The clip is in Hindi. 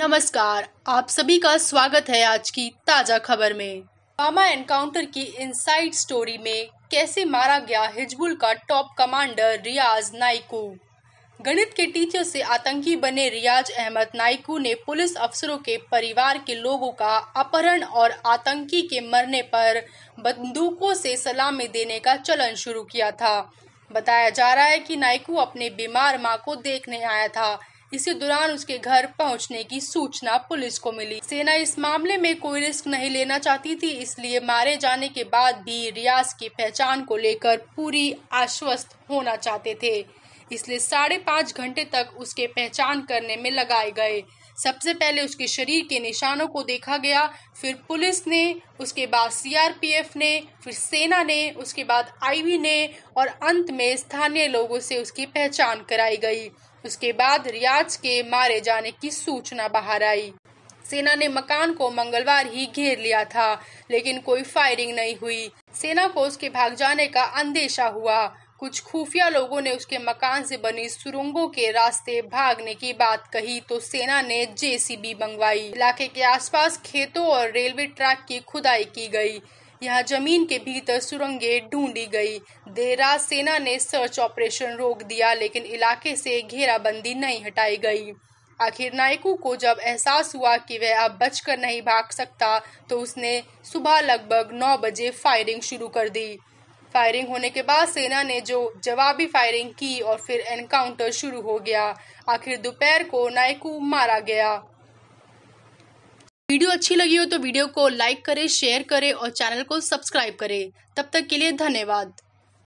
नमस्कार आप सभी का स्वागत है आज की ताजा खबर में पामा एनकाउंटर की इनसाइड स्टोरी में कैसे मारा गया हिजबुल का टॉप कमांडर रियाज नाइकू गणित के टीचर से आतंकी बने रियाज अहमद नाइकू ने पुलिस अफसरों के परिवार के लोगों का अपहरण और आतंकी के मरने पर बंदूकों से सलामी देने का चलन शुरू किया था बताया जा रहा है कि नाइकू अपने बीमार माँ को देखने आया था इसी दौरान उसके घर पहुंचने की सूचना पुलिस को मिली सेना इस मामले में कोई रिस्क नहीं लेना चाहती थी इसलिए मारे जाने के बाद भी रियाज की पहचान को लेकर पूरी आश्वस्त होना चाहते थे इसलिए साढ़े पाँच घंटे तक उसके पहचान करने में लगाए गए सबसे पहले उसके शरीर के निशानों को देखा गया फिर पुलिस ने उसके बाद सीआरपीएफ ने फिर सेना ने उसके बाद आईवी ने और अंत में स्थानीय लोगों से उसकी पहचान कराई गई उसके बाद रियाज के मारे जाने की सूचना बाहर आई सेना ने मकान को मंगलवार ही घेर लिया था लेकिन कोई फायरिंग नहीं हुई सेना को उसके भाग जाने का अंदेशा हुआ कुछ खुफिया लोगों ने उसके मकान से बनी सुरंगों के रास्ते भागने की बात कही तो सेना ने जेसीबी मंगवाई इलाके के आसपास खेतों और रेलवे ट्रैक की खुदाई की गई यहाँ जमीन के भीतर सुरंगे ढूंढी गई देर रात सेना ने सर्च ऑपरेशन रोक दिया लेकिन इलाके से घेराबंदी नहीं हटाई गई आखिर नायकू को जब एहसास हुआ कि वह अब बचकर नहीं भाग सकता तो उसने सुबह लगभग नौ बजे फायरिंग शुरू कर दी फायरिंग होने के बाद सेना ने जो जवाबी फायरिंग की और फिर एनकाउंटर शुरू हो गया आखिर दोपहर को नायकू मारा गया वीडियो अच्छी लगी हो तो वीडियो को लाइक करें शेयर करें और चैनल को सब्सक्राइब करें तब तक के लिए धन्यवाद